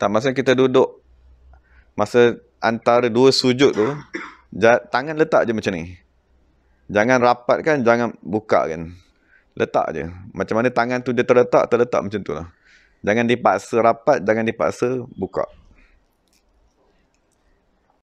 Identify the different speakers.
Speaker 1: Tak masa kita duduk masa antara dua sujud tu tangan letak je macam ni. Jangan rapat kan, jangan buka kan. Letak je. Macam mana tangan tu dia terletak, terletak macam tu lah. Jangan dipaksa rapat, jangan dipaksa buka.